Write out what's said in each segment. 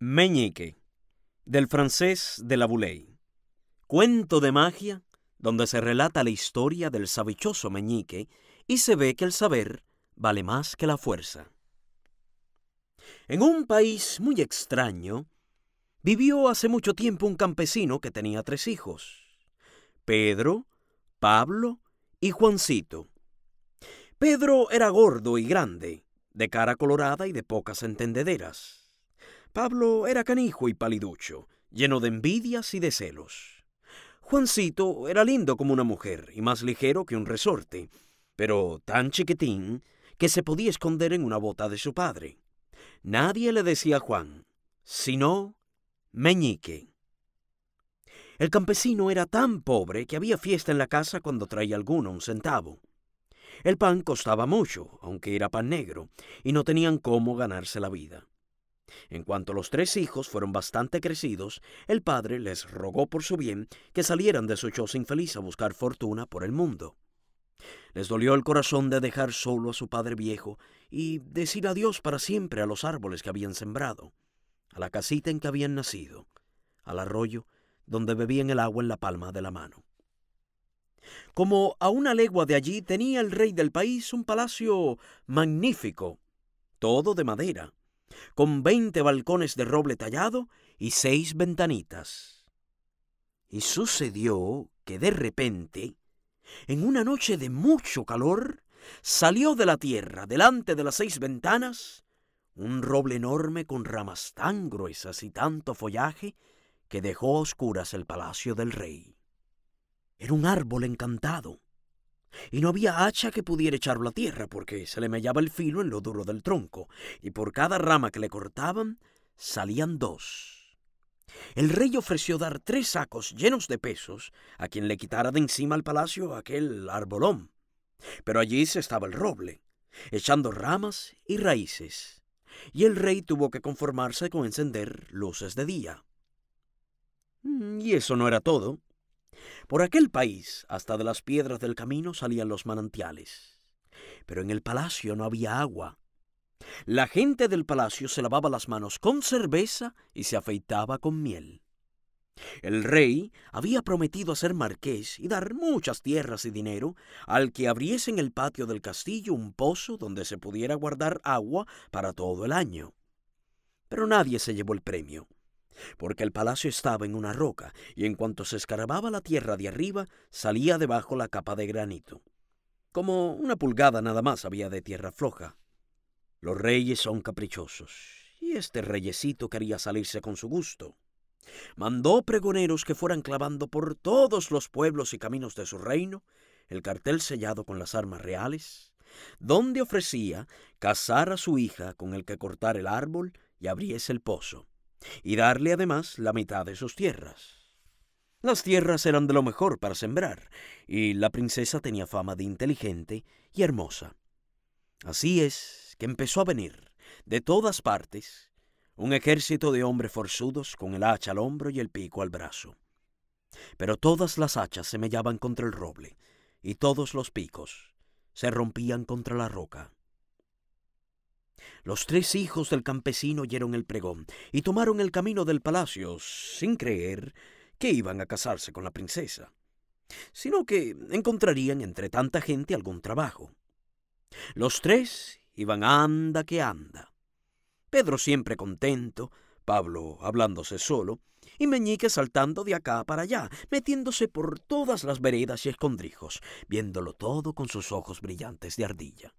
Meñique, del francés de la Boulay. Cuento de magia donde se relata la historia del sabichoso meñique y se ve que el saber vale más que la fuerza. En un país muy extraño, vivió hace mucho tiempo un campesino que tenía tres hijos, Pedro, Pablo y Juancito. Pedro era gordo y grande, de cara colorada y de pocas entendederas. Pablo era canijo y paliducho, lleno de envidias y de celos. Juancito era lindo como una mujer y más ligero que un resorte, pero tan chiquitín que se podía esconder en una bota de su padre. Nadie le decía a Juan, sino meñique. El campesino era tan pobre que había fiesta en la casa cuando traía alguno un centavo. El pan costaba mucho, aunque era pan negro, y no tenían cómo ganarse la vida. En cuanto los tres hijos fueron bastante crecidos, el padre les rogó por su bien que salieran de su choza infeliz a buscar fortuna por el mundo. Les dolió el corazón de dejar solo a su padre viejo y decir adiós para siempre a los árboles que habían sembrado, a la casita en que habían nacido, al arroyo donde bebían el agua en la palma de la mano. Como a una legua de allí tenía el rey del país un palacio magnífico, todo de madera, con veinte balcones de roble tallado y seis ventanitas. Y sucedió que de repente, en una noche de mucho calor, salió de la tierra, delante de las seis ventanas, un roble enorme con ramas tan gruesas y tanto follaje que dejó oscuras el palacio del rey. Era un árbol encantado, y no había hacha que pudiera echarlo a tierra porque se le mellaba el filo en lo duro del tronco, y por cada rama que le cortaban salían dos. El rey ofreció dar tres sacos llenos de pesos a quien le quitara de encima al palacio aquel arbolón. Pero allí se estaba el roble, echando ramas y raíces, y el rey tuvo que conformarse con encender luces de día. Mm, y eso no era todo. Por aquel país, hasta de las piedras del camino salían los manantiales. Pero en el palacio no había agua. La gente del palacio se lavaba las manos con cerveza y se afeitaba con miel. El rey había prometido hacer marqués y dar muchas tierras y dinero al que abriese en el patio del castillo un pozo donde se pudiera guardar agua para todo el año. Pero nadie se llevó el premio porque el palacio estaba en una roca, y en cuanto se escarbaba la tierra de arriba, salía debajo la capa de granito. Como una pulgada nada más había de tierra floja. Los reyes son caprichosos, y este reyesito quería salirse con su gusto. Mandó pregoneros que fueran clavando por todos los pueblos y caminos de su reino el cartel sellado con las armas reales, donde ofrecía casar a su hija con el que cortara el árbol y abriese el pozo y darle además la mitad de sus tierras. Las tierras eran de lo mejor para sembrar, y la princesa tenía fama de inteligente y hermosa. Así es que empezó a venir, de todas partes, un ejército de hombres forzudos con el hacha al hombro y el pico al brazo. Pero todas las hachas se mellaban contra el roble, y todos los picos se rompían contra la roca. Los tres hijos del campesino oyeron el pregón y tomaron el camino del palacio sin creer que iban a casarse con la princesa, sino que encontrarían entre tanta gente algún trabajo. Los tres iban anda que anda. Pedro siempre contento, Pablo hablándose solo, y Meñique saltando de acá para allá, metiéndose por todas las veredas y escondrijos, viéndolo todo con sus ojos brillantes de ardilla.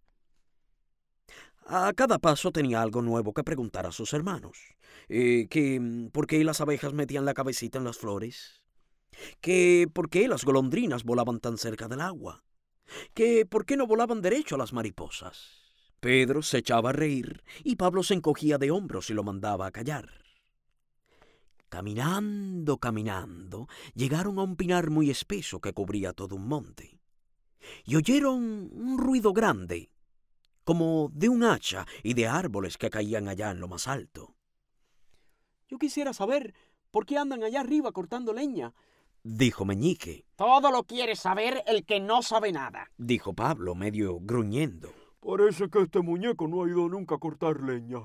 A cada paso tenía algo nuevo que preguntar a sus hermanos. Eh, que mm, por qué las abejas metían la cabecita en las flores. Que por qué las golondrinas volaban tan cerca del agua. Que por qué no volaban derecho a las mariposas. Pedro se echaba a reír y Pablo se encogía de hombros y lo mandaba a callar. Caminando, caminando, llegaron a un pinar muy espeso que cubría todo un monte. Y oyeron un ruido grande como de un hacha y de árboles que caían allá en lo más alto. Yo quisiera saber por qué andan allá arriba cortando leña, dijo Meñique. Todo lo quiere saber el que no sabe nada, dijo Pablo, medio gruñendo. Parece que este muñeco no ha ido nunca a cortar leña.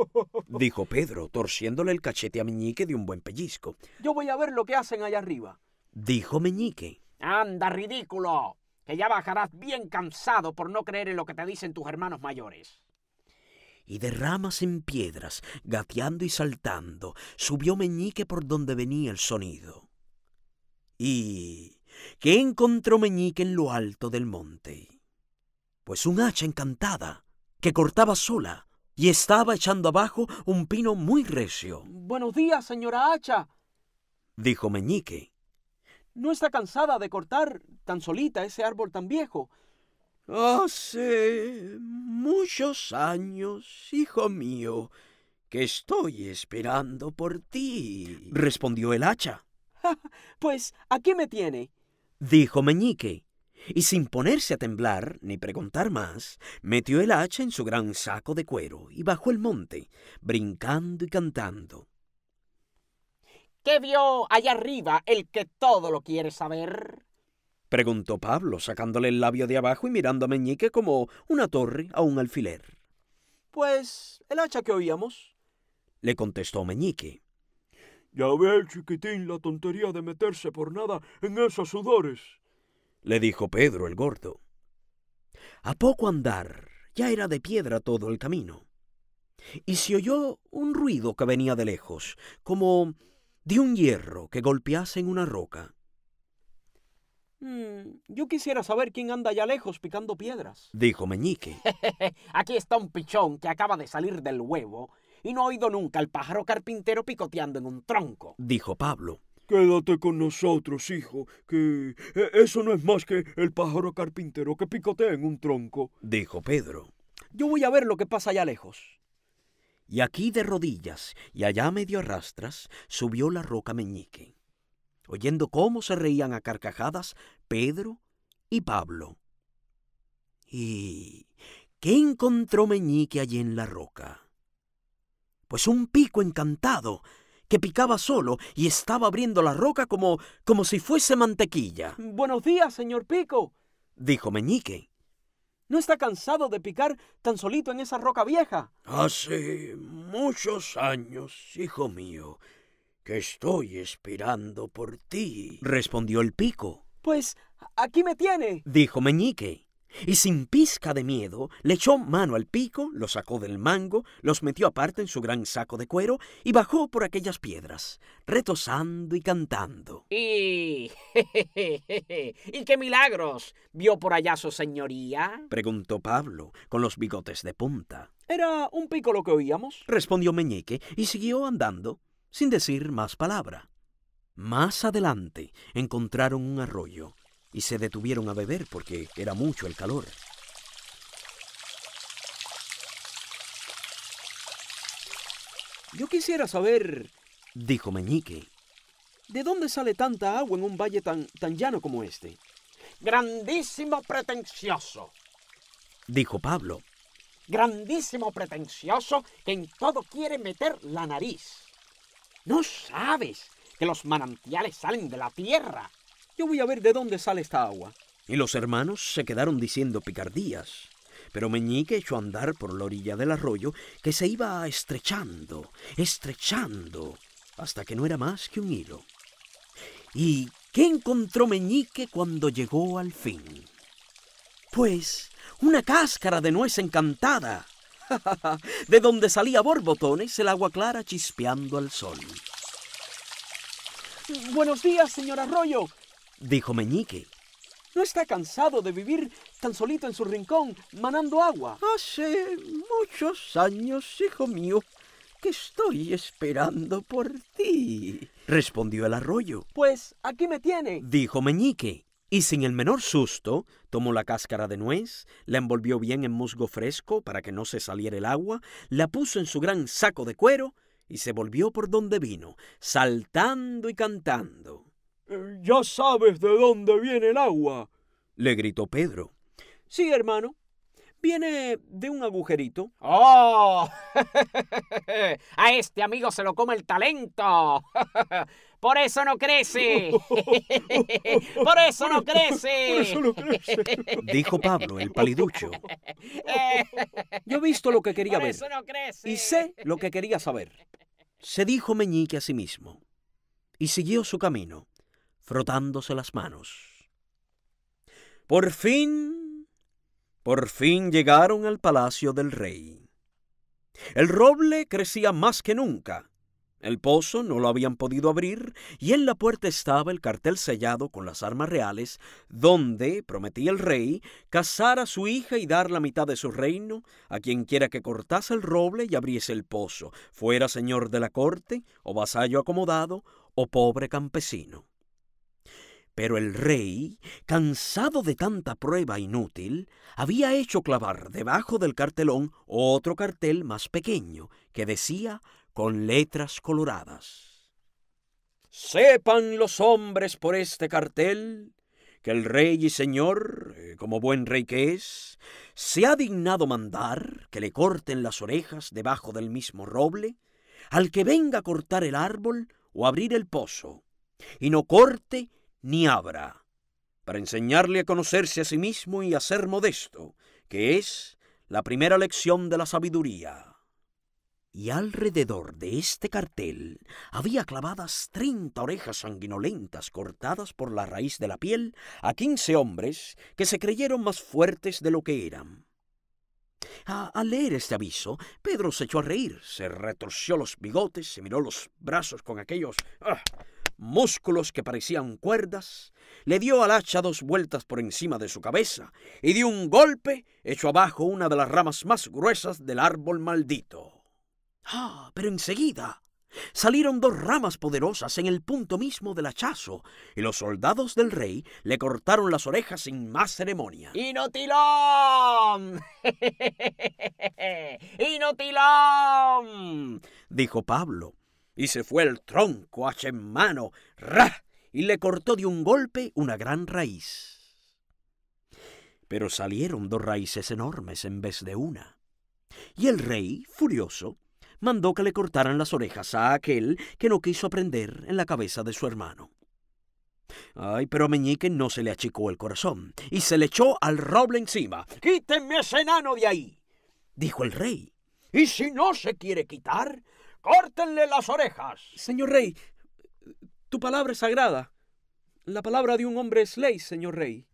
dijo Pedro, torciéndole el cachete a Meñique de un buen pellizco. Yo voy a ver lo que hacen allá arriba. Dijo Meñique. Anda, ridículo que ya bajarás bien cansado por no creer en lo que te dicen tus hermanos mayores. Y de ramas en piedras, gateando y saltando, subió Meñique por donde venía el sonido. ¿Y qué encontró Meñique en lo alto del monte? Pues un hacha encantada, que cortaba sola, y estaba echando abajo un pino muy recio. Buenos días, señora hacha, dijo Meñique. ¿No está cansada de cortar tan solita ese árbol tan viejo? Hace muchos años, hijo mío, que estoy esperando por ti, respondió el hacha. pues aquí me tiene, dijo Meñique, y sin ponerse a temblar ni preguntar más, metió el hacha en su gran saco de cuero y bajó el monte, brincando y cantando. ¿Qué vio allá arriba el que todo lo quiere saber? Preguntó Pablo, sacándole el labio de abajo y mirando a Meñique como una torre a un alfiler. Pues el hacha que oíamos, le contestó Meñique. Ya ve el chiquitín la tontería de meterse por nada en esos sudores, le dijo Pedro el gordo. A poco andar, ya era de piedra todo el camino. Y se oyó un ruido que venía de lejos, como de un hierro que golpease en una roca. Mm, yo quisiera saber quién anda allá lejos picando piedras, dijo Meñique. Aquí está un pichón que acaba de salir del huevo y no ha oído nunca al pájaro carpintero picoteando en un tronco, dijo Pablo. Quédate con nosotros, hijo, que eh, eso no es más que el pájaro carpintero que picotea en un tronco, dijo Pedro. Yo voy a ver lo que pasa allá lejos y aquí de rodillas y allá medio arrastras, subió la roca meñique, oyendo cómo se reían a carcajadas Pedro y Pablo. ¿Y qué encontró meñique allí en la roca? Pues un pico encantado que picaba solo y estaba abriendo la roca como, como si fuese mantequilla. Buenos días, señor Pico, dijo Meñique. ¿No está cansado de picar tan solito en esa roca vieja? Hace muchos años, hijo mío, que estoy esperando por ti, respondió el pico. Pues aquí me tiene, dijo Meñique y sin pizca de miedo le echó mano al pico, lo sacó del mango, los metió aparte en su gran saco de cuero y bajó por aquellas piedras, retosando y cantando. ¡Y, ¿Y qué milagros vio por allá su señoría? preguntó Pablo, con los bigotes de punta. Era un pico lo que oíamos, respondió Meñique y siguió andando, sin decir más palabra. Más adelante encontraron un arroyo y se detuvieron a beber porque era mucho el calor. Yo quisiera saber, dijo Meñique, ¿de dónde sale tanta agua en un valle tan, tan llano como este? Grandísimo pretencioso, dijo Pablo. Grandísimo pretencioso que en todo quiere meter la nariz. No sabes que los manantiales salen de la tierra yo voy a ver de dónde sale esta agua. Y los hermanos se quedaron diciendo picardías. Pero Meñique echó a andar por la orilla del arroyo que se iba estrechando, estrechando, hasta que no era más que un hilo. ¿Y qué encontró Meñique cuando llegó al fin? Pues una cáscara de nuez encantada, de donde salía borbotones el agua clara chispeando al sol. Buenos días, señor Arroyo dijo Meñique. ¿No está cansado de vivir tan solito en su rincón, manando agua? Hace muchos años, hijo mío, que estoy esperando por ti, respondió el arroyo. Pues aquí me tiene, dijo Meñique. Y sin el menor susto, tomó la cáscara de nuez, la envolvió bien en musgo fresco para que no se saliera el agua, la puso en su gran saco de cuero y se volvió por donde vino, saltando y cantando. Ya sabes de dónde viene el agua, le gritó Pedro. Sí, hermano. Viene de un agujerito. ¡Oh! A este amigo se lo come el talento. Por eso no crece. Por eso no crece. Dijo Pablo, el paliducho. Yo he visto lo que quería ver. Y sé lo que quería saber. Se dijo Meñique a sí mismo. Y siguió su camino frotándose las manos. Por fin, por fin llegaron al palacio del rey. El roble crecía más que nunca. El pozo no lo habían podido abrir y en la puerta estaba el cartel sellado con las armas reales, donde prometía el rey casar a su hija y dar la mitad de su reino a quien quiera que cortase el roble y abriese el pozo, fuera señor de la corte, o vasallo acomodado, o pobre campesino. Pero el rey, cansado de tanta prueba inútil, había hecho clavar debajo del cartelón otro cartel más pequeño que decía con letras coloradas. Sepan los hombres por este cartel que el rey y señor, eh, como buen rey que es, se ha dignado mandar que le corten las orejas debajo del mismo roble al que venga a cortar el árbol o abrir el pozo, y no corte ni abra, para enseñarle a conocerse a sí mismo y a ser modesto, que es la primera lección de la sabiduría. Y alrededor de este cartel había clavadas treinta orejas sanguinolentas cortadas por la raíz de la piel a quince hombres que se creyeron más fuertes de lo que eran. Al leer este aviso, Pedro se echó a reír, se retorció los bigotes, se miró los brazos con aquellos ah, músculos que parecían cuerdas, le dio al hacha dos vueltas por encima de su cabeza y dio un golpe echó abajo una de las ramas más gruesas del árbol maldito. Ah, pero enseguida salieron dos ramas poderosas en el punto mismo del hachazo y los soldados del rey le cortaron las orejas sin más ceremonia. ¡Inotilón! ¡Inotilón! dijo Pablo y se fue el tronco hacha en mano, ¡ra! y le cortó de un golpe una gran raíz. Pero salieron dos raíces enormes en vez de una. Y el rey, furioso, mandó que le cortaran las orejas a aquel que no quiso aprender en la cabeza de su hermano. Ay, pero Meñique no se le achicó el corazón y se le echó al roble encima. ¡Quítenme ese enano de ahí! dijo el rey. Y si no se quiere quitar, ¡Córtenle las orejas! Señor rey, tu palabra es sagrada. La palabra de un hombre es ley, señor rey.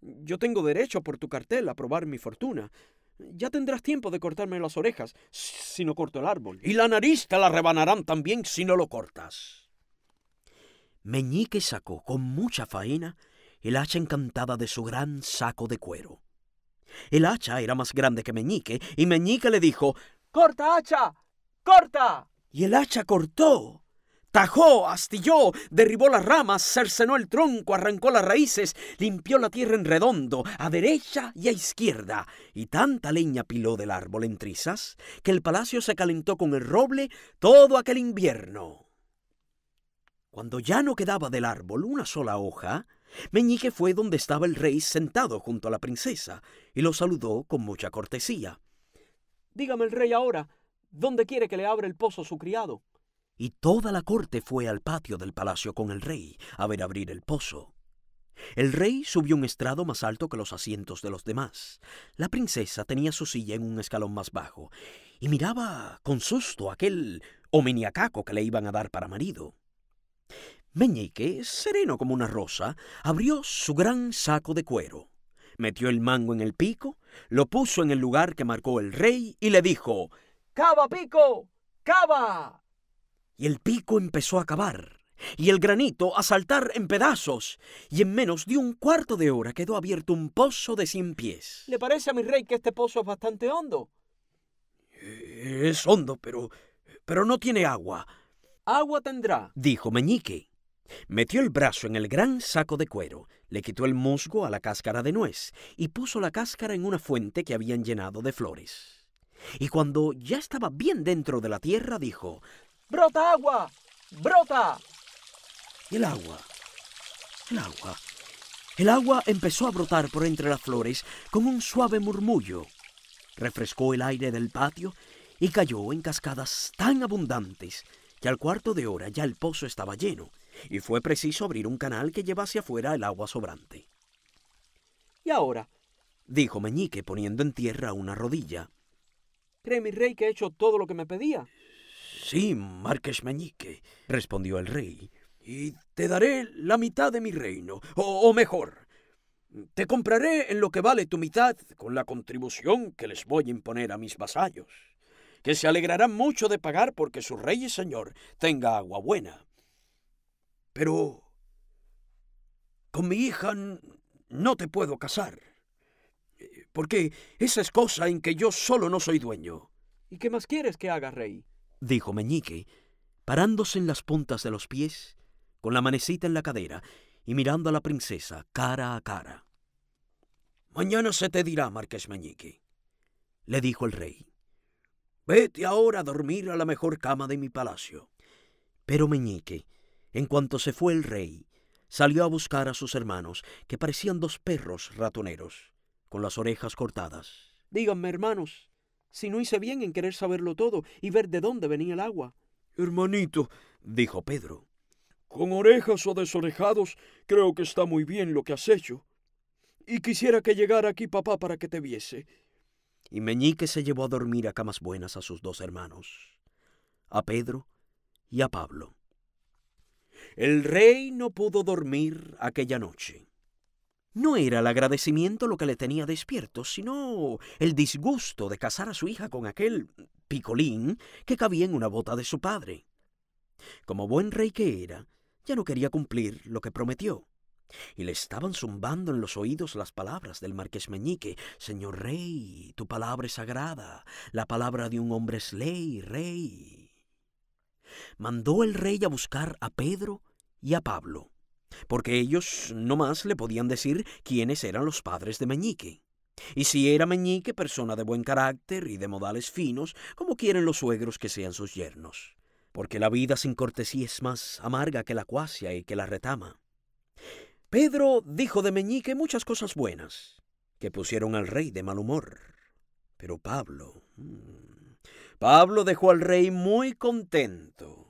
Yo tengo derecho por tu cartel a probar mi fortuna. Ya tendrás tiempo de cortarme las orejas si no corto el árbol. Y la nariz te la rebanarán también si no lo cortas. Meñique sacó con mucha faena el hacha encantada de su gran saco de cuero. El hacha era más grande que Meñique, y Meñique le dijo, Corta hacha, corta. Y el hacha cortó, tajó, astilló, derribó las ramas, cercenó el tronco, arrancó las raíces, limpió la tierra en redondo, a derecha y a izquierda, y tanta leña piló del árbol en trizas que el palacio se calentó con el roble todo aquel invierno. Cuando ya no quedaba del árbol una sola hoja, Meñique fue donde estaba el rey sentado junto a la princesa y lo saludó con mucha cortesía. Dígame el rey ahora, ¿Dónde quiere que le abra el pozo su criado? Y toda la corte fue al patio del palacio con el rey a ver abrir el pozo. El rey subió un estrado más alto que los asientos de los demás. La princesa tenía su silla en un escalón más bajo y miraba con susto aquel homeniacaco que le iban a dar para marido. Meñique, sereno como una rosa, abrió su gran saco de cuero, metió el mango en el pico, lo puso en el lugar que marcó el rey y le dijo ¡Cava, pico! ¡Cava! Y el pico empezó a cavar, y el granito a saltar en pedazos, y en menos de un cuarto de hora quedó abierto un pozo de cien pies. ¿Le parece a mi rey que este pozo es bastante hondo? Eh, es hondo, pero. pero no tiene agua. Agua tendrá, dijo Meñique. Metió el brazo en el gran saco de cuero, le quitó el musgo a la cáscara de nuez y puso la cáscara en una fuente que habían llenado de flores. Y cuando ya estaba bien dentro de la tierra, dijo, ¡Brota agua! ¡Brota! Y el agua, el agua, el agua empezó a brotar por entre las flores con un suave murmullo. Refrescó el aire del patio y cayó en cascadas tan abundantes que al cuarto de hora ya el pozo estaba lleno y fue preciso abrir un canal que llevase afuera el agua sobrante. Y ahora, dijo Meñique poniendo en tierra una rodilla, Cree mi rey que he hecho todo lo que me pedía. Sí, Marques Meñique, respondió el rey, y te daré la mitad de mi reino, o, o mejor, te compraré en lo que vale tu mitad con la contribución que les voy a imponer a mis vasallos, que se alegrarán mucho de pagar porque su rey y señor tenga agua buena. Pero con mi hija no te puedo casar porque esa es cosa en que yo solo no soy dueño. ¿Y qué más quieres que haga, rey? dijo Meñique, parándose en las puntas de los pies, con la manecita en la cadera y mirando a la princesa cara a cara. Mañana se te dirá, Marqués Meñique, le dijo el rey. Vete ahora a dormir a la mejor cama de mi palacio. Pero Meñique, en cuanto se fue el rey, salió a buscar a sus hermanos, que parecían dos perros ratoneros con las orejas cortadas. Díganme, hermanos, si no hice bien en querer saberlo todo y ver de dónde venía el agua. Hermanito, dijo Pedro, con orejas o desorejados, creo que está muy bien lo que has hecho. Y quisiera que llegara aquí papá para que te viese. Y Meñique se llevó a dormir a camas buenas a sus dos hermanos, a Pedro y a Pablo. El rey no pudo dormir aquella noche. No era el agradecimiento lo que le tenía despierto, sino el disgusto de casar a su hija con aquel picolín que cabía en una bota de su padre. Como buen rey que era, ya no quería cumplir lo que prometió. Y le estaban zumbando en los oídos las palabras del marqués Meñique. Señor rey, tu palabra es sagrada, la palabra de un hombre es ley, rey. Mandó el rey a buscar a Pedro y a Pablo porque ellos no más le podían decir quiénes eran los padres de Meñique. Y si era Meñique persona de buen carácter y de modales finos, como quieren los suegros que sean sus yernos, porque la vida sin cortesía es más amarga que la cuasia y que la retama. Pedro dijo de Meñique muchas cosas buenas, que pusieron al rey de mal humor. Pero Pablo... Mm, Pablo dejó al rey muy contento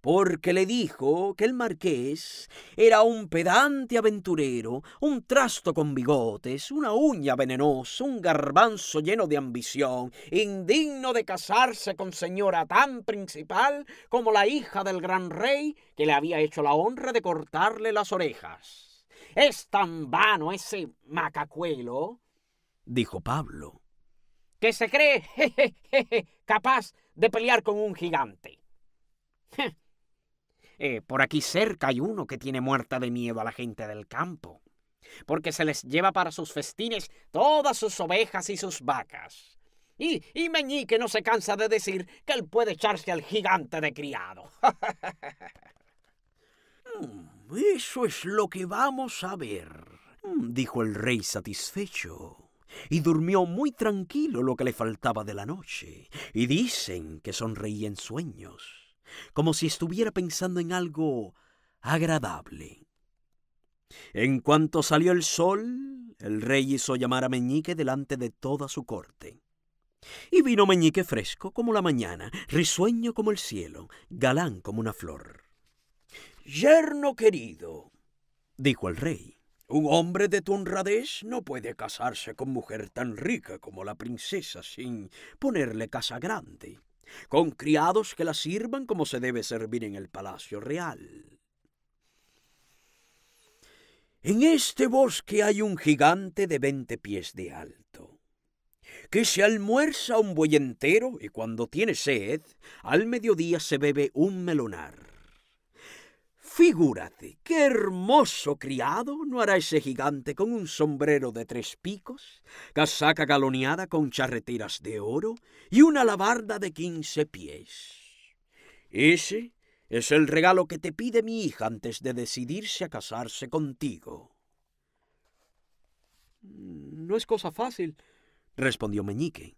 porque le dijo que el marqués era un pedante aventurero, un trasto con bigotes, una uña venenosa, un garbanzo lleno de ambición, indigno de casarse con señora tan principal como la hija del gran rey que le había hecho la honra de cortarle las orejas. Es tan vano ese macacuelo, dijo Pablo, que se cree capaz de pelear con un gigante. Eh, por aquí cerca hay uno que tiene muerta de miedo a la gente del campo, porque se les lleva para sus festines todas sus ovejas y sus vacas. Y, y Meñique no se cansa de decir que él puede echarse al gigante de criado. Mm, eso es lo que vamos a ver, mm, dijo el rey satisfecho y durmió muy tranquilo lo que le faltaba de la noche, y dicen que sonreía en sueños como si estuviera pensando en algo agradable. En cuanto salió el sol, el rey hizo llamar a Meñique delante de toda su corte. Y vino Meñique fresco como la mañana, risueño como el cielo, galán como una flor. Yerno querido, dijo el rey, un hombre de tu honradez no puede casarse con mujer tan rica como la princesa sin ponerle casa grande con criados que la sirvan como se debe servir en el palacio real. En este bosque hay un gigante de veinte pies de alto, que se almuerza un buey entero y cuando tiene sed, al mediodía se bebe un melonar. Figúrate, qué hermoso criado no hará ese gigante con un sombrero de tres picos, casaca galoneada con charreteras de oro y una alabarda de quince pies. Ese es el regalo que te pide mi hija antes de decidirse a casarse contigo. No es cosa fácil, respondió Meñique.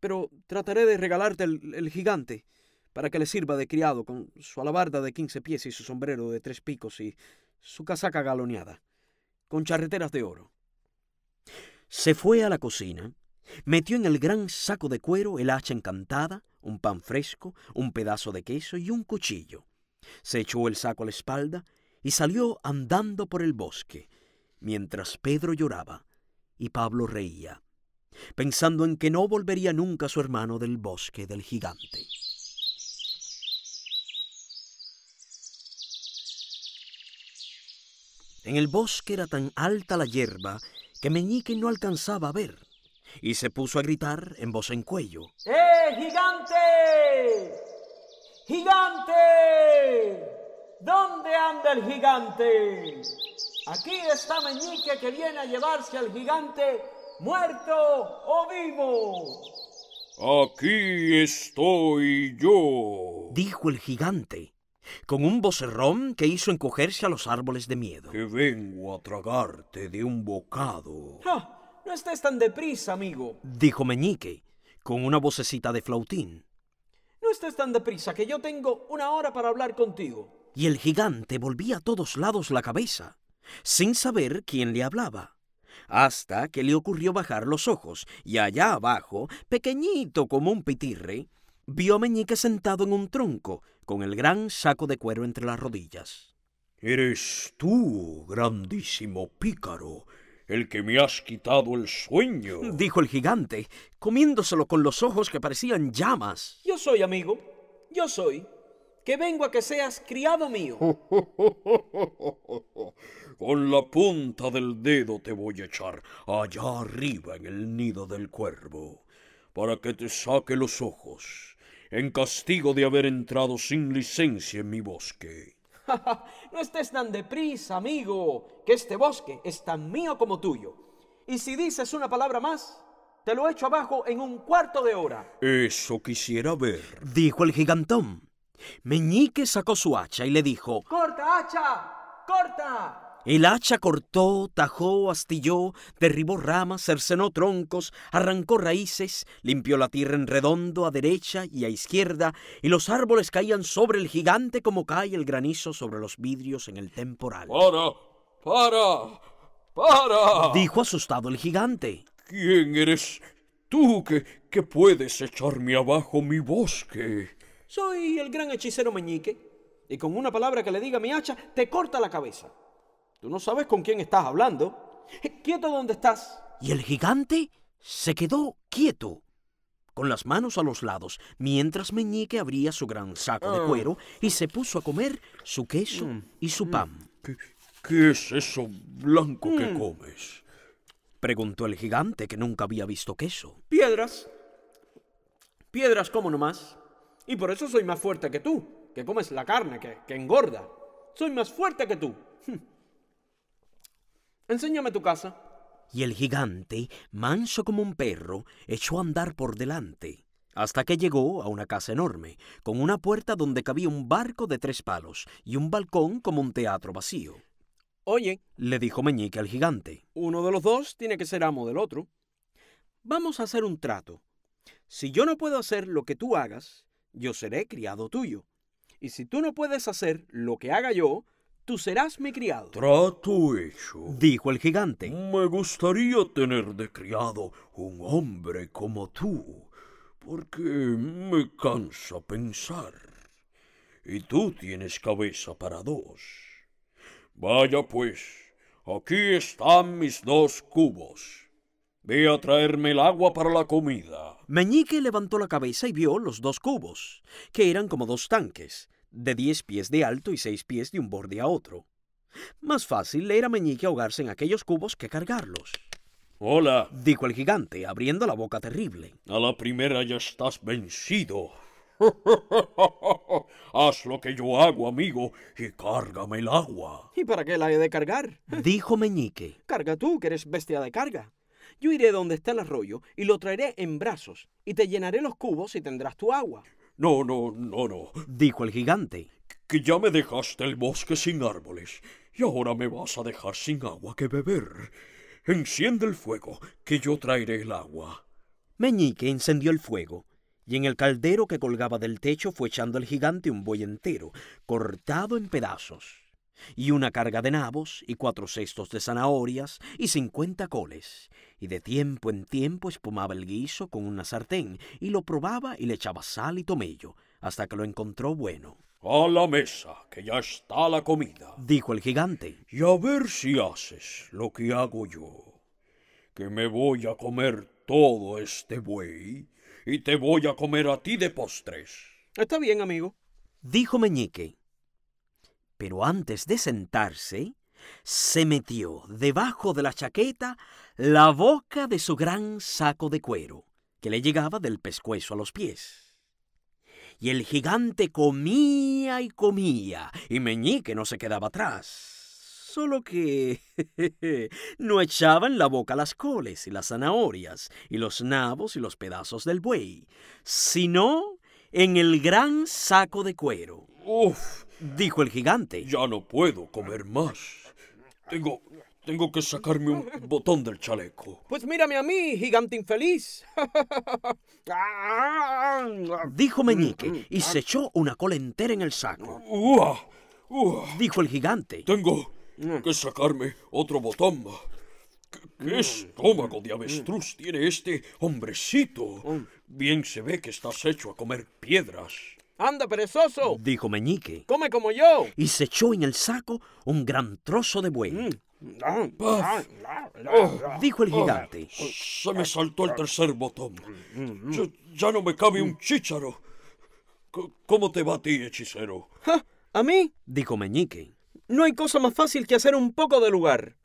Pero trataré de regalarte el, el gigante para que le sirva de criado con su alabarda de quince pies y su sombrero de tres picos y su casaca galoneada, con charreteras de oro. Se fue a la cocina, metió en el gran saco de cuero el hacha encantada, un pan fresco, un pedazo de queso y un cuchillo. Se echó el saco a la espalda y salió andando por el bosque, mientras Pedro lloraba y Pablo reía, pensando en que no volvería nunca su hermano del bosque del gigante. En el bosque era tan alta la hierba que Meñique no alcanzaba a ver y se puso a gritar en voz en cuello. ¡Eh, gigante! ¡Gigante! ¿Dónde anda el gigante? Aquí está Meñique que viene a llevarse al gigante muerto o vivo. Aquí estoy yo, dijo el gigante con un vocerrón que hizo encogerse a los árboles de miedo. Que vengo a tragarte de un bocado. ¡Ah! No estés tan deprisa, amigo, dijo Meñique, con una vocecita de flautín. No estés tan deprisa, que yo tengo una hora para hablar contigo. Y el gigante volvía a todos lados la cabeza, sin saber quién le hablaba hasta que le ocurrió bajar los ojos, y allá abajo, pequeñito como un pitirre, vio a Meñique sentado en un tronco, con el gran saco de cuero entre las rodillas. Eres tú, grandísimo pícaro, el que me has quitado el sueño, dijo el gigante, comiéndoselo con los ojos que parecían llamas. Yo soy, amigo, yo soy, que vengo a que seas criado mío. con la punta del dedo te voy a echar allá arriba en el nido del cuervo para que te saque los ojos, en castigo de haber entrado sin licencia en mi bosque. no estés tan deprisa, amigo, que este bosque es tan mío como tuyo. Y si dices una palabra más, te lo echo abajo en un cuarto de hora. Eso quisiera ver, dijo el gigantón. Meñique sacó su hacha y le dijo, ¡Corta, hacha! ¡Corta! El hacha cortó, tajó, astilló, derribó ramas, cercenó troncos, arrancó raíces, limpió la tierra en redondo a derecha y a izquierda, y los árboles caían sobre el gigante como cae el granizo sobre los vidrios en el temporal. ¡Para! ¡Para! ¡Para! dijo asustado el gigante. ¿Quién eres tú que, que puedes echarme abajo mi bosque? Soy el gran hechicero meñique, y con una palabra que le diga mi hacha, te corta la cabeza. Tú no sabes con quién estás hablando. Eh, quieto dónde estás. Y el gigante se quedó quieto, con las manos a los lados, mientras Meñique abría su gran saco de ah. cuero y se puso a comer su queso mm. y su mm. pan. ¿Qué, es eso blanco que mm. comes? Preguntó el gigante que nunca había visto queso. Piedras. Piedras como nomás. Y por eso soy más fuerte que tú, que comes la carne, que engorda. Soy más fuerte que tú. Enséñame tu casa. Y el gigante, manso como un perro, echó a andar por delante, hasta que llegó a una casa enorme, con una puerta donde cabía un barco de tres palos y un balcón como un teatro vacío. Oye, le dijo Meñique al gigante, uno de los dos tiene que ser amo del otro. Vamos a hacer un trato. Si yo no puedo hacer lo que tú hagas, yo seré criado tuyo. Y si tú no puedes hacer lo que haga yo, Tú serás mi criado. Trato hecho. Dijo el gigante. Me gustaría tener de criado un hombre como tú, porque me cansa pensar. Y tú tienes cabeza para dos. Vaya pues, aquí están mis dos cubos. Ve a traerme el agua para la comida. Meñique levantó la cabeza y vio los dos cubos, que eran como dos tanques, de 10 pies de alto y 6 pies de un borde a otro. Más fácil le era a Meñique ahogarse en aquellos cubos que cargarlos. Hola, dijo el gigante, abriendo la boca terrible. A la primera ya estás vencido. Haz lo que yo hago, amigo, y cárgame el agua. ¿Y para qué la he de cargar? dijo Meñique. Carga tú, que eres bestia de carga. Yo iré donde está el arroyo y lo traeré en brazos, y te llenaré los cubos y tendrás tu agua. No, no, no, no. Dijo el gigante. Que ya me dejaste el bosque sin árboles y ahora me vas a dejar sin agua que beber. Enciende el fuego, que yo traeré el agua. Meñique encendió el fuego, y en el caldero que colgaba del techo fue echando el gigante un buey entero, cortado en pedazos y una carga de nabos, y cuatro cestos de zanahorias, y cincuenta coles. Y de tiempo en tiempo espumaba el guiso con una sartén, y lo probaba y le echaba sal y tomillo hasta que lo encontró bueno. A la mesa, que ya está la comida, dijo el gigante. Y a ver si haces lo que hago yo, que me voy a comer todo este buey, y te voy a comer a ti de postres. Está bien, amigo, dijo Meñique pero antes de sentarse, se metió debajo de la chaqueta la boca de su gran saco de cuero, que le llegaba del pescuezo a los pies. Y el gigante comía y comía, y Meñique no se quedaba atrás solo que no echaba en la boca las coles y las zanahorias y los nabos y los pedazos del buey, sino en el gran saco de cuero. Uf, dijo el gigante. Ya no puedo comer más. Tengo, tengo que sacarme un botón del chaleco. Pues mírame a mí, gigante infeliz. Ah. Dijo Meñique y se echó una cola entera en el saco. Dijo el gigante. Tengo que sacarme otro botón. qué mm. estómago de avestruz tiene este hombrecito? Mm. Bien se ve que estás hecho a comer piedras. Anda, perezoso, dijo Meñique. Come como yo. Y se echó en el saco un gran trozo de buey. Mm. dijo el gigante. se me saltó el tercer botón. Mm, mm, ya, no me cabe un chicharo ¿Cómo te va a ti, hechicero? ¿A mí? dijo Meñique. No hay cosa más fácil que hacer un poco de lugar.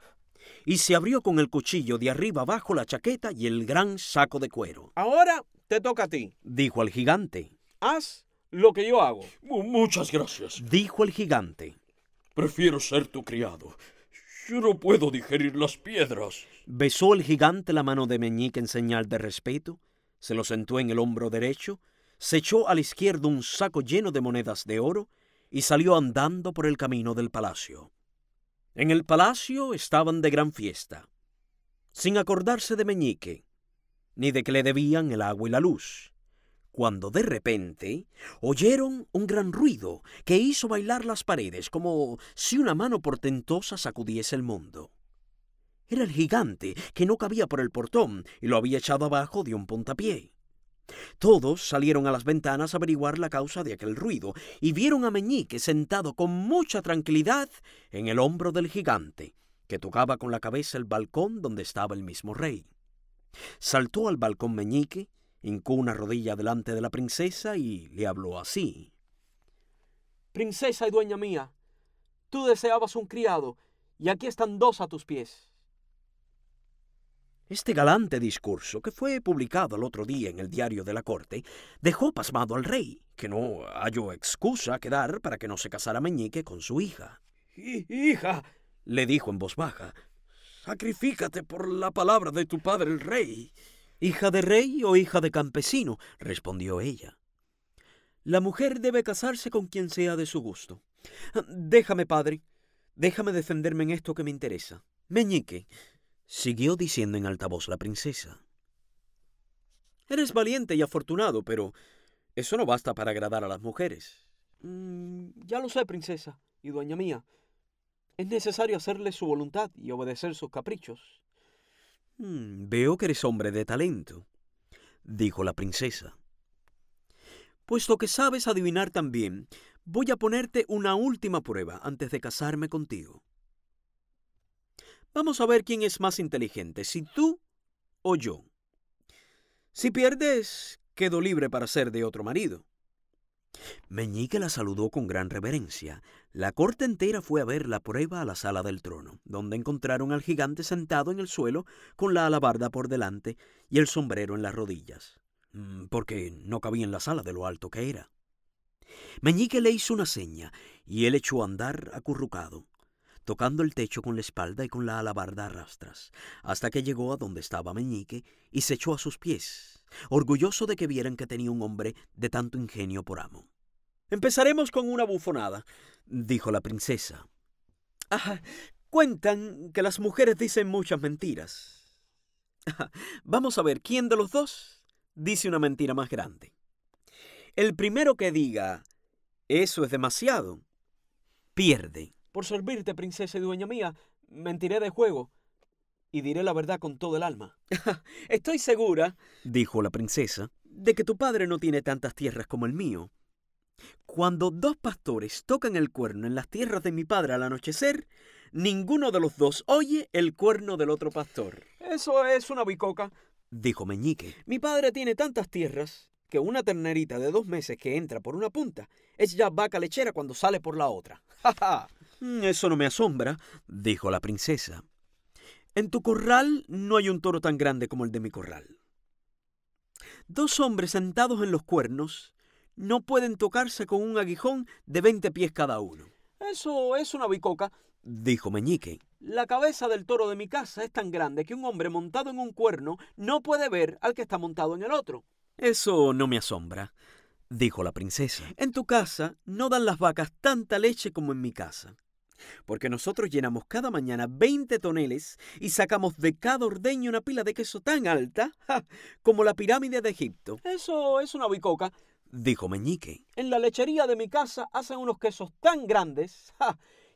Y se abrió con el cuchillo de arriba abajo la chaqueta y el gran saco de cuero. Ahora te toca a ti, dijo el gigante. Haz lo que yo hago. Muchas gracias, dijo el gigante. Prefiero ser tu criado. Yo no puedo digerir las piedras. Besó el gigante la mano de Meñique en señal de respeto, se lo sentó en el hombro derecho, se echó al izquierdo un saco lleno de monedas de oro y salió andando por el camino del palacio. En el palacio estaban de gran fiesta, sin acordarse de Meñique, ni de que le debían el agua y la luz cuando de repente oyeron un gran ruido que hizo bailar las paredes como si una mano portentosa sacudiese el mundo. Era el gigante que no cabía por el portón y lo había echado abajo de un puntapié. Todos salieron a las ventanas a averiguar la causa de aquel ruido y vieron a Meñique sentado con mucha tranquilidad en el hombro del gigante, que tocaba con la cabeza el balcón donde estaba el mismo rey. Saltó al balcón Meñique, hincó una rodilla delante de la princesa y le habló así. Princesa y dueña mía, tú deseabas un criado, y aquí están dos a tus pies. Este galante discurso, que fue publicado el otro día en el diario de la corte, dejó pasmado al rey, que no halló excusa que dar para que no se casara Meñique con su hija. Hija, le dijo en voz baja, sacrifícate por la palabra de tu padre el rey. Hija de rey o hija de campesino, respondió ella. La mujer debe casarse con quien sea de su gusto. Déjame, padre, déjame defenderme en esto que me interesa. Meñique, siguió diciendo en altavoz la princesa. Eres valiente y afortunado, pero eso no basta para agradar a las mujeres. Mm, ya lo sé, princesa y dueña mía. Es necesario hacerle su voluntad y obedecer sus caprichos. Mm, veo que eres hombre de talento, dijo la princesa. Puesto que sabes adivinar tan bien, voy a ponerte una última prueba antes de casarme contigo. Vamos a ver quién es más inteligente, si tú o yo. Si pierdes, quedo libre para ser de otro marido. Meñique la saludó con gran reverencia. La corte entera fue a ver la prueba a la sala del trono, donde encontraron al gigante sentado en el suelo con la alabarda por delante y el sombrero en las rodillas, mm, porque no cabía en la sala de lo alto que era. Meñique le hizo una seña y él echó a andar acurrucado tocando el techo con la espalda y con la alabarda a rastras, hasta que llegó a donde estaba Meñique y se echó a sus pies, orgulloso de que vieran que tenía un hombre de tanto ingenio por amo. Empezaremos con una bufonada, dijo la princesa. Ah, cuentan que las mujeres dicen muchas mentiras. Ah, vamos a ver quién de los dos dice una mentira más grande. El primero que diga, eso es demasiado, pierde. Por servirte, princesa y dueña mía, mentiré de juego y diré la verdad con todo el alma. Estoy segura, dijo la princesa, de que tu padre no tiene tantas tierras como el mío. Cuando dos pastores tocan el cuerno en las tierras de mi padre al anochecer, ninguno de los dos oye el cuerno del otro pastor. Eso es una bicoca, dijo Meñique. Mi padre tiene tantas tierras que una ternerita de dos meses que entra por una punta es ya vaca lechera cuando sale por la otra. ¡Ja, Mm, eso no me asombra, dijo la princesa. En tu corral no hay un toro tan grande como el de mi corral. Dos hombres sentados en los cuernos no pueden tocarse con un aguijón de veinte pies cada uno. Eso es una bicoca, dijo Meñique. La cabeza del toro de mi casa es tan grande que un hombre montado en un cuerno no puede ver al que está montado en el otro. Eso no me asombra, dijo la princesa. En tu casa no dan las vacas tanta leche como en mi casa porque nosotros llenamos cada mañana 20 toneles y sacamos de cada ordeño una pila de queso tan alta como la pirámide de Egipto. Eso es una bicoca, dijo Meñique. En la lechería de mi casa hacen unos quesos tan grandes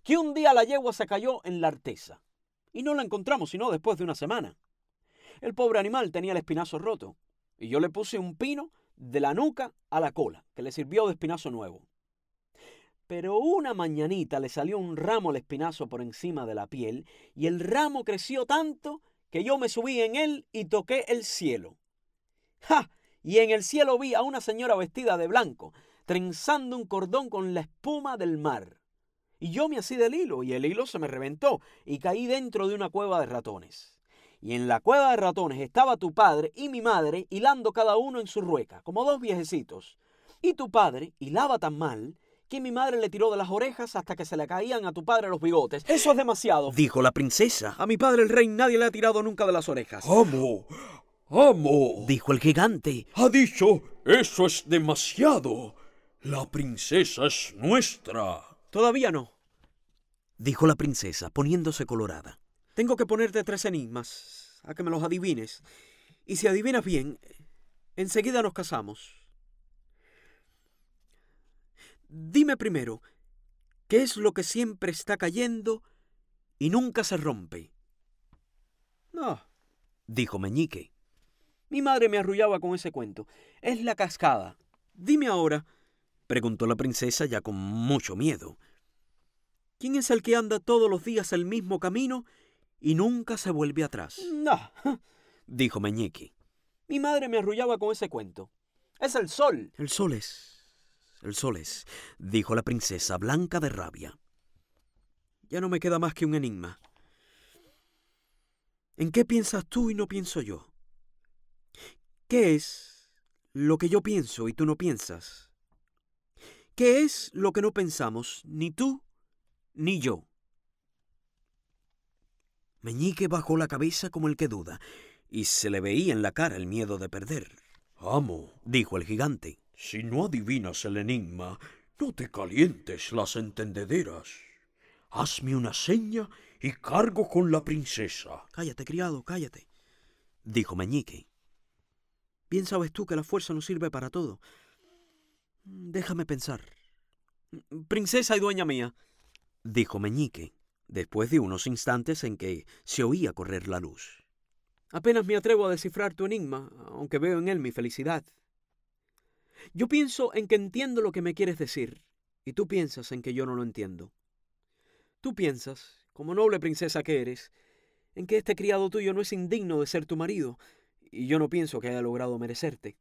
que un día la yegua se cayó en la artesa y no la encontramos sino después de una semana. El pobre animal tenía el espinazo roto y yo le puse un pino de la nuca a la cola, que le sirvió de espinazo nuevo. Pero una mañanita le salió un ramo al espinazo por encima de la piel y el ramo creció tanto que yo me subí en él y toqué el cielo. ¡Ja! Y en el cielo vi a una señora vestida de blanco, trenzando un cordón con la espuma del mar. Y yo me así del hilo, y el hilo se me reventó, y caí dentro de una cueva de ratones. Y en la cueva de ratones estaba tu padre y mi madre hilando cada uno en su rueca, como dos viejecitos. Y tu padre hilaba tan mal que mi madre le tiró de las orejas hasta que se le caían a tu padre los bigotes. Eso es demasiado. Dijo la princesa. A mi padre el rey nadie le ha tirado nunca de las orejas. ¡Amo! ¡Amo! Dijo el gigante. Ha dicho, eso es demasiado. La princesa es nuestra. Todavía no. Dijo la princesa, poniéndose colorada. Tengo que ponerte tres enigmas, a que me los adivines. Y si adivinas bien, enseguida nos casamos. Dime primero, ¿qué es lo que siempre está cayendo y nunca se rompe? No, dijo Meñique. Mi madre me arrullaba con ese cuento. Es la cascada. Dime ahora, preguntó la princesa ya con mucho miedo. ¿Quién es el que anda todos los días el mismo camino y nunca se vuelve atrás? No, dijo Meñique. Mi madre me arrullaba con ese cuento. Es el sol. El sol es, el sol es, dijo la princesa blanca de rabia. Ya no me queda más que un enigma. ¿En qué piensas tú y no pienso yo? ¿Qué es lo que yo pienso y tú no piensas? ¿Qué es lo que no pensamos ni tú ni yo? Meñique bajó la cabeza como el que duda, y se le veía en la cara el miedo de perder. Amo, dijo el gigante. Si no adivinas el enigma, no te calientes las entendederas. Hazme una seña y cargo con la princesa. Cállate, criado, cállate, dijo Meñique. Bien sabes tú que la fuerza no sirve para todo. Déjame pensar. Princesa y dueña mía, dijo Meñique, después de unos instantes en que se oía correr la luz. Apenas me atrevo a descifrar tu enigma, aunque veo en él mi felicidad. Yo pienso en que entiendo lo que me quieres decir y tú piensas en que yo no lo entiendo. Tú piensas, como noble princesa que eres, en que este criado tuyo no es indigno de ser tu marido y yo no pienso que haya logrado merecerte.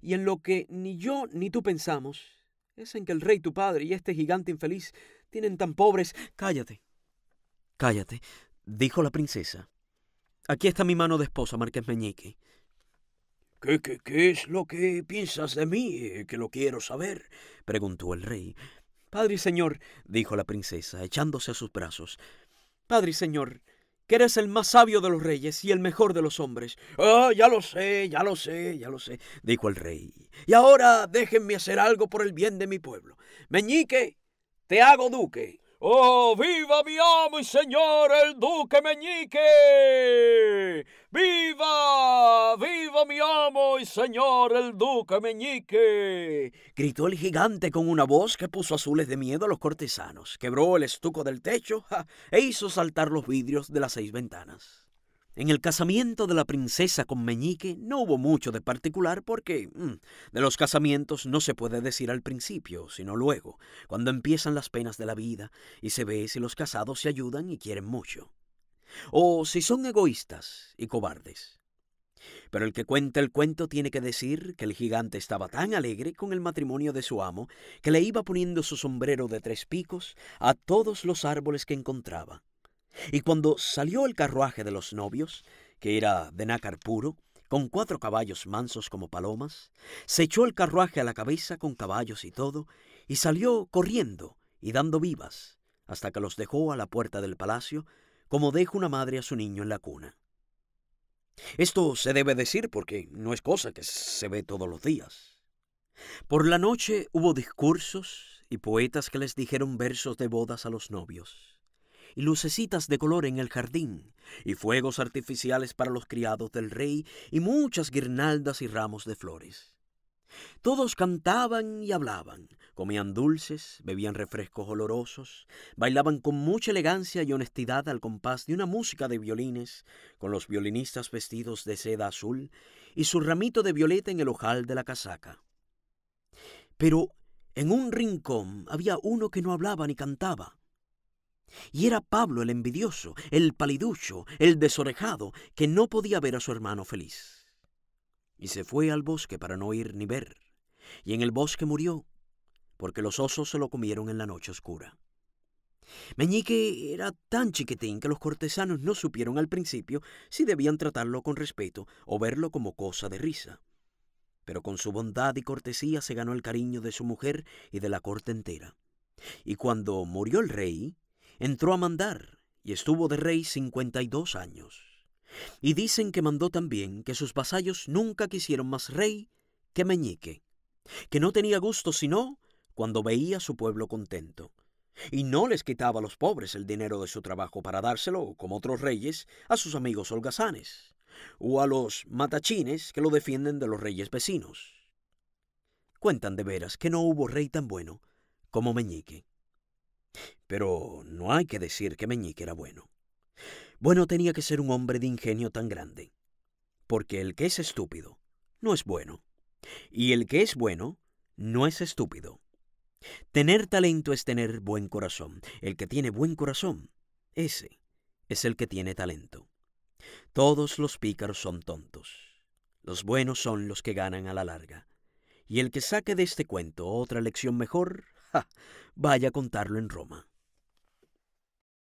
Y en lo que ni yo ni tú pensamos es en que el rey tu padre y este gigante infeliz tienen tan pobres... Cállate, cállate, dijo la princesa. Aquí está mi mano de esposa, Marqués Meñique. ¿Qué, es lo que piensas de mí? Eh, que lo quiero saber, preguntó el rey. Padre y señor, dijo la princesa, echándose a sus brazos. Padre y señor, que eres el más sabio de los reyes y el mejor de los hombres. Ah, ya lo sé, ya lo sé, ya lo sé, dijo el rey. Y ahora déjenme hacer algo por el bien de mi pueblo. Meñique, te hago duque. ¡Oh, viva mi amo y señor el Duque Meñique! ¡Viva! ¡Viva mi amo y señor el Duque Meñique! Gritó el gigante con una voz que puso azules de miedo a los cortesanos, quebró el estuco del techo e hizo saltar los vidrios de las seis ventanas. En el casamiento de la princesa con Meñique no hubo mucho de particular porque mm, de los casamientos no se puede decir al principio, sino luego, cuando empiezan las penas de la vida y se ve si los casados se ayudan y quieren mucho, o si son egoístas y cobardes. Pero el que cuenta el cuento tiene que decir que el gigante estaba tan alegre con el matrimonio de su amo que le iba poniendo su sombrero de tres picos a todos los árboles que encontraba y cuando salió el carruaje de los novios, que era de nácar puro, con cuatro caballos mansos como palomas, se echó el carruaje a la cabeza con caballos y todo, y salió corriendo y dando vivas, hasta que los dejó a la puerta del palacio, como deja una madre a su niño en la cuna. Esto se debe decir porque no es cosa que se ve todos los días. Por la noche hubo discursos y poetas que les dijeron versos de bodas a los novios y lucecitas de color en el jardín, y fuegos artificiales para los criados del rey, y muchas guirnaldas y ramos de flores. Todos cantaban y hablaban, comían dulces, bebían refrescos olorosos, bailaban con mucha elegancia y honestidad al compás de una música de violines, con los violinistas vestidos de seda azul y su ramito de violeta en el ojal de la casaca. Pero en un rincón había uno que no hablaba ni cantaba, y era Pablo el envidioso, el paliducho, el desorejado, que no podía ver a su hermano feliz. Y se fue al bosque para no ir ni ver. Y en el bosque murió, porque los osos se lo comieron en la noche oscura. Meñique era tan chiquitín que los cortesanos no supieron al principio si debían tratarlo con respeto o verlo como cosa de risa. Pero con su bondad y cortesía se ganó el cariño de su mujer y de la corte entera. Y cuando murió el rey, entró a mandar y estuvo de rey cincuenta y dos años. Y dicen que mandó también que sus vasallos nunca quisieron más rey que Meñique, que no tenía gusto sino cuando veía a su pueblo contento, y no les quitaba a los pobres el dinero de su trabajo para dárselo, como otros reyes, a sus amigos holgazanes, o a los matachines que lo defienden de los reyes vecinos. Cuentan de veras que no hubo rey tan bueno como Meñique. Pero no hay que decir que Meñique era bueno. Bueno tenía que ser un hombre de ingenio tan grande, porque el que es estúpido no es bueno, y el que es bueno no es estúpido. Tener talento es tener buen corazón. El que tiene buen corazón, ese es el que tiene talento. Todos los pícaros son tontos. Los buenos son los que ganan a la larga. Y el que saque de este cuento otra lección mejor, vaya a contarlo en Roma.